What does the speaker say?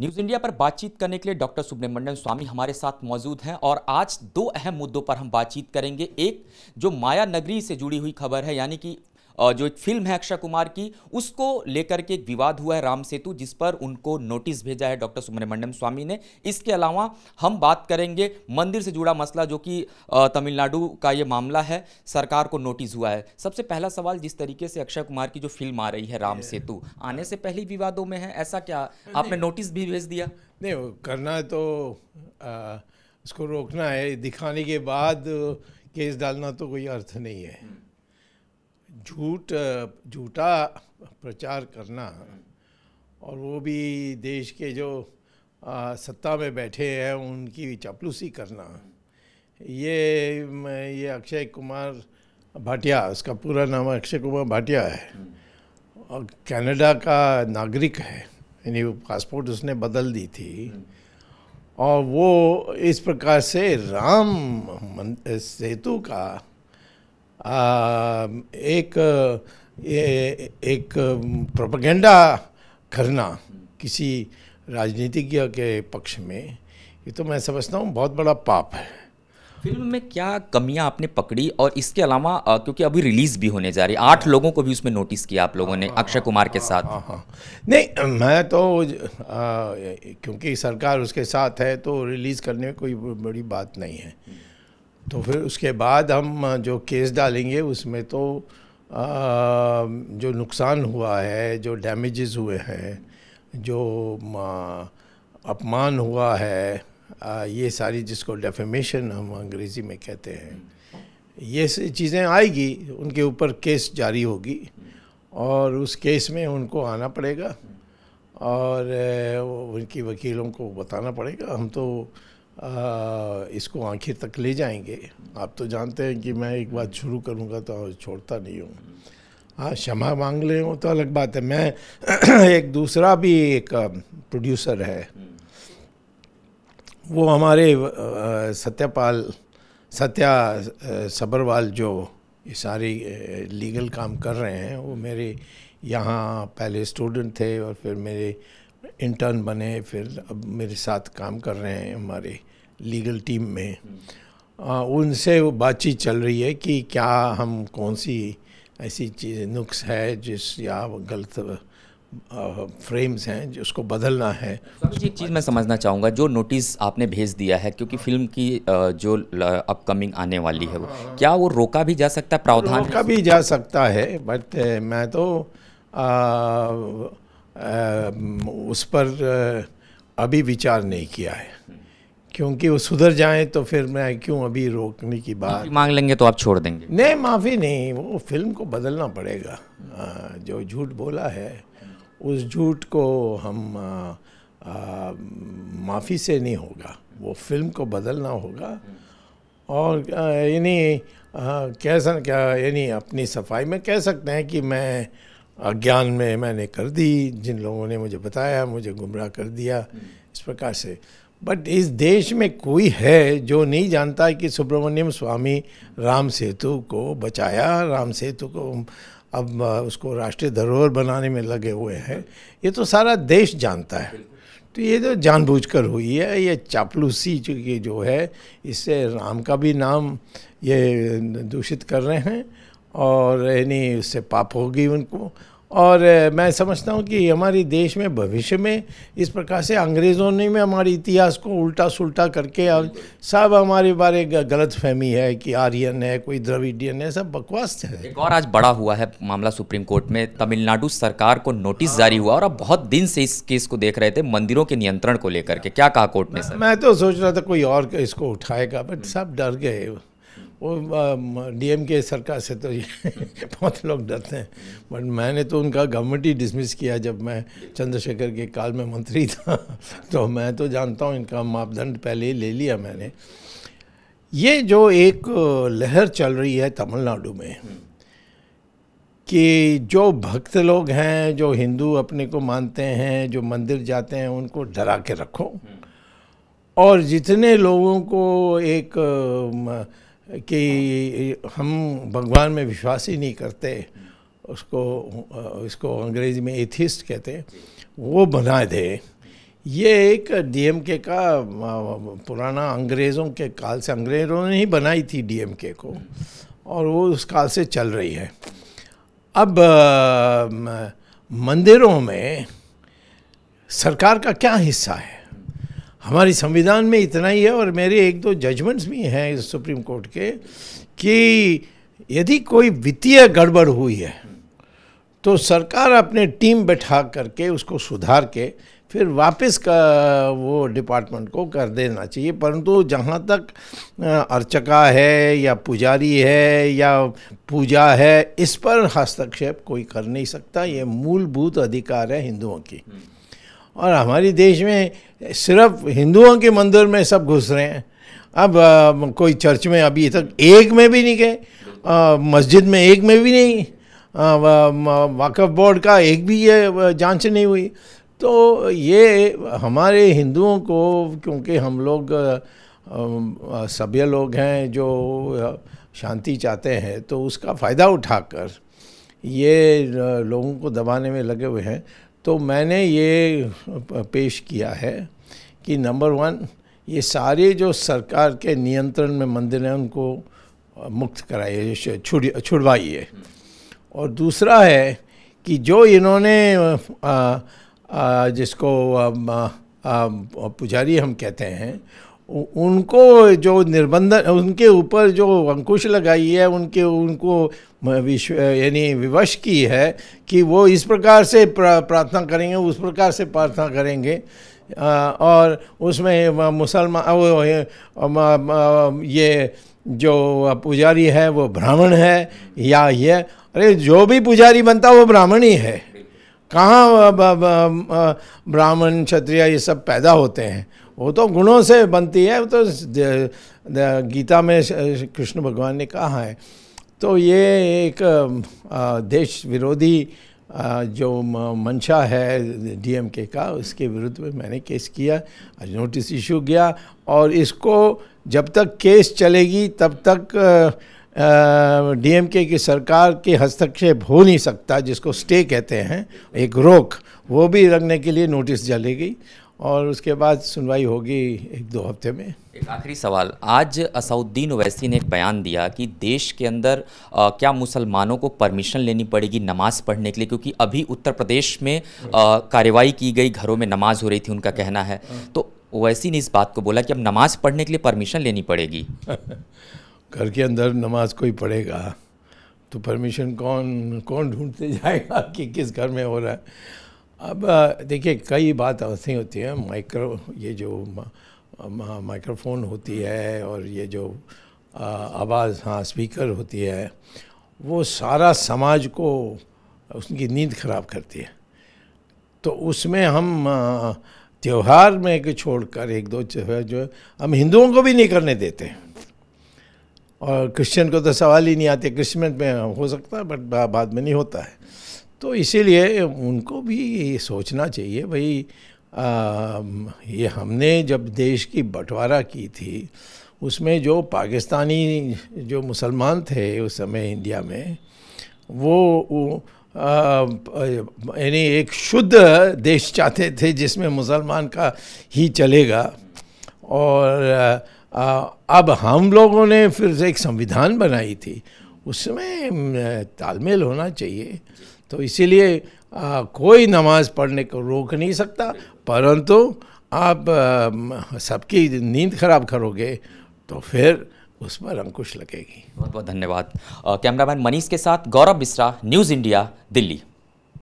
news India पर बातचीत करने के लिए डॉक्टर सुब्रमण्यम स्वामी हमारे साथ मौजूद हैं और आज दो अहम मुद्दों पर हम बातचीत करेंगे एक जो माया नगरी से जुड़ी हुई खबर है यानी कि जो एक फिल्म है अक्षय कुमार की उसको लेकर के एक विवाद हुआ है राम सेतु जिस पर उनको नोटिस भेजा है डॉक्टर सुब्रमण्यम स्वामी ने इसके अलावा हम बात करेंगे मंदिर से जुड़ा मसला जो कि तमिलनाडु का ये मामला है सरकार को नोटिस हुआ है सबसे पहला सवाल जिस तरीके से अक्षय कुमार की जो फिल्म आ रही है राम सेतु आने से पहले विवादों में है ऐसा क्या आपने नोटिस भी भेज दिया नहीं करना तो उसको रोकना है दिखाने के बाद केस डालना तो कोई अर्थ नहीं है झूठ झूठा प्रचार करना और वो भी देश के जो आ, सत्ता में बैठे हैं उनकी चपलूसी करना ये ये अक्षय कुमार भाटिया उसका पूरा नाम अक्षय कुमार भाटिया है और कनाडा का नागरिक है यानी पासपोर्ट उसने बदल दी थी और वो इस प्रकार से राम सेतु का एक एक प्रोपगेंडा करना किसी राजनीतिज्ञ के पक्ष में ये तो मैं समझता हूँ बहुत बड़ा पाप है फिल्म में क्या कमियां आपने पकड़ी और इसके अलावा क्योंकि अभी रिलीज भी होने जा रही है आठ लोगों को भी उसमें नोटिस किया आप लोगों ने हाँ, हाँ, अक्षय कुमार के हाँ, साथ हाँ नहीं मैं तो आ, क्योंकि सरकार उसके साथ है तो रिलीज़ करने में कोई बड़ी बात नहीं है तो फिर उसके बाद हम जो केस डालेंगे उसमें तो आ, जो नुकसान हुआ है जो डैमेजेस हुए हैं जो अपमान हुआ है आ, ये सारी जिसको डेफेमेशन हम अंग्रेज़ी में कहते हैं ये चीज़ें आएगी उनके ऊपर केस जारी होगी और उस केस में उनको आना पड़ेगा और उनकी वकीलों को बताना पड़ेगा हम तो इसको आखिर तक ले जाएंगे आप तो जानते हैं कि मैं एक बात शुरू करूँगा तो छोड़ता नहीं हूँ हाँ क्षमा मांग ले हूँ तो अलग बात है मैं एक दूसरा भी एक प्रोड्यूसर है वो हमारे सत्यपाल सत्या सबरवाल जो ये सारी लीगल काम कर रहे हैं वो मेरे यहाँ पहले स्टूडेंट थे और फिर मेरे इंटर्न बने फिर अब मेरे साथ काम कर रहे हैं हमारे लीगल टीम में आ, उनसे बातचीत चल रही है कि क्या हम कौन सी ऐसी चीज नुक्स है जिस या गलत फ्रेम्स हैं जिसको बदलना है एक चीज़ मैं समझना चाहूँगा जो नोटिस आपने भेज दिया है क्योंकि फिल्म की जो अपकमिंग आने वाली है वो क्या वो रोका भी जा सकता है प्रावधान रोका भी जा सकता है बट मैं तो आ, आ, उस पर अभी विचार नहीं किया है क्योंकि वो सुधर जाए तो फिर मैं क्यों अभी रोकने की बात मांग लेंगे तो आप छोड़ देंगे नहीं माफ़ी नहीं वो फिल्म को बदलना पड़ेगा जो झूठ बोला है उस झूठ को हम माफ़ी से नहीं होगा वो फिल्म को बदलना होगा और यानी कैसा क्या यानी अपनी सफाई में कह सकते हैं कि मैं अज्ञान में मैंने कर दी जिन लोगों ने मुझे बताया मुझे गुमराह कर दिया इस प्रकार से बट इस देश में कोई है जो नहीं जानता कि सुब्रमण्यम स्वामी राम सेतु को बचाया राम सेतु को अब उसको राष्ट्रीय धरोहर बनाने में लगे हुए हैं ये तो सारा देश जानता है तो ये तो जानबूझकर हुई है ये चापलूसी जो जो है इससे राम का भी नाम ये दूषित कर रहे हैं और यानी उससे पाप होगी उनको और मैं समझता हूँ कि हमारे देश में भविष्य में इस प्रकार से अंग्रेज़ों ने में हमारे इतिहास को उल्टा सुलटा करके और सब हमारे बारे गलत फहमी है कि आर्यन है कोई द्रविडियन है सब बकवास है एक और आज बड़ा हुआ है मामला सुप्रीम कोर्ट में तमिलनाडु सरकार को नोटिस जारी हुआ और अब बहुत दिन से इस केस को देख रहे थे मंदिरों के नियंत्रण को लेकर के क्या कहा कोर्ट ने सर मैं तो सोच रहा था कोई और इसको उठाएगा बट सब डर गए वो डीएम um, के सरकार से तो बहुत लोग डरते हैं बट मैंने तो उनका गवर्नमेंट ही डिसमिस किया जब मैं चंद्रशेखर के काल में मंत्री था तो मैं तो जानता हूँ इनका मापदंड पहले ही ले लिया मैंने ये जो एक लहर चल रही है तमिलनाडु में कि जो भक्त लोग हैं जो हिंदू अपने को मानते हैं जो मंदिर जाते हैं उनको डरा के रखो और जितने लोगों को एक um, कि हम भगवान में विश्वास ही नहीं करते उसको इसको अंग्रेज़ी में एथिस्ट कहते हैं वो बना दे ये एक डीएमके का पुराना अंग्रेज़ों के काल से अंग्रेज़ों ने ही बनाई थी डीएमके को और वो उस काल से चल रही है अब मंदिरों में सरकार का क्या हिस्सा है हमारे संविधान में इतना ही है और मेरे एक दो जजमेंट्स भी हैं इस सुप्रीम कोर्ट के कि यदि कोई वित्तीय गड़बड़ हुई है तो सरकार अपने टीम बैठा करके उसको सुधार के फिर वापस का वो डिपार्टमेंट को कर देना चाहिए परंतु जहाँ तक अर्चका है या पुजारी है या पूजा है इस पर हस्तक्षेप कोई कर नहीं सकता ये मूलभूत अधिकार है हिंदुओं की और हमारे देश में सिर्फ हिंदुओं के मंदिर में सब घुस रहे हैं अब आ, कोई चर्च में अभी तक एक में भी नहीं गए मस्जिद में एक में भी नहीं वाकफ बोर्ड का एक भी ये जांच नहीं हुई तो ये हमारे हिंदुओं को क्योंकि हम लोग सभ्य लोग हैं जो शांति चाहते हैं तो उसका फ़ायदा उठाकर ये लोगों को दबाने में लगे हुए हैं तो मैंने ये पेश किया है कि नंबर वन ये सारे जो सरकार के नियंत्रण में मंदिर हैं उनको मुक्त कराइए छुड़वाइए और दूसरा है कि जो इन्होंने आ, आ, जिसको आ, आ, पुजारी हम कहते हैं उनको जो निर्बंधन उनके ऊपर जो अंकुश लगाई है उनके उनको विश्व यानी विवश की है कि वो इस प्रकार से प्रार्थना करेंगे उस प्रकार से प्रार्थना करेंगे और उसमें मुसलमान ये जो पुजारी है वो ब्राह्मण है या ये अरे जो भी पुजारी बनता वो ब्राह्मण ही है कहाँ ब्राह्मण क्षत्रिय ये सब पैदा होते हैं वो तो गुणों से बनती है वो तो गीता में कृष्ण भगवान ने कहा है तो ये एक देश विरोधी जो मंशा है डीएमके का उसके विरुद्ध में मैंने केस किया आज नोटिस इशू किया और इसको जब तक केस चलेगी तब तक डीएमके की सरकार के हस्तक्षेप हो नहीं सकता जिसको स्टे कहते हैं एक रोक वो भी रखने के लिए नोटिस जलेगी और उसके बाद सुनवाई होगी एक दो हफ्ते में एक आखिरी सवाल आज असउद्दीन ओवैसी ने एक बयान दिया कि देश के अंदर आ, क्या मुसलमानों को परमिशन लेनी पड़ेगी नमाज़ पढ़ने के लिए क्योंकि अभी उत्तर प्रदेश में कार्रवाई की गई घरों में नमाज हो रही थी उनका कहना है तो ओवैसी ने इस बात को बोला कि अब नमाज़ पढ़ने के लिए परमिशन लेनी पड़ेगी घर के अंदर नमाज कोई पढ़ेगा तो परमिशन कौन कौन ढूंढते जाएगा कि किस घर में हो रहा है अब देखिए कई बात ऐसी होती है माइक्रो ये जो माइक्रोफोन होती है और ये जो आवाज़ हाँ स्पीकर होती है वो सारा समाज को उसकी नींद खराब करती है तो उसमें हम त्यौहार में छोड़कर एक दो त्यौहार जो हम हिंदुओं को भी नहीं करने देते और क्रिश्चियन को तो सवाल ही नहीं आते क्रिश्चियन में हो सकता है बट बाद में नहीं होता है तो इसीलिए उनको भी सोचना चाहिए भाई ये हमने जब देश की बंटवारा की थी उसमें जो पाकिस्तानी जो मुसलमान थे उस समय इंडिया में वो यानी एक शुद्ध देश चाहते थे जिसमें मुसलमान का ही चलेगा और आ, अब हम लोगों ने फिर से एक संविधान बनाई थी उसमें तालमेल होना चाहिए तो इसीलिए कोई नमाज पढ़ने को रोक नहीं सकता परंतु आप सबकी नींद खराब करोगे तो फिर उस पर अंकुश लगेगी बहुत बहुत धन्यवाद कैमरामैन मनीष के साथ गौरव मिश्रा न्यूज़ इंडिया दिल्ली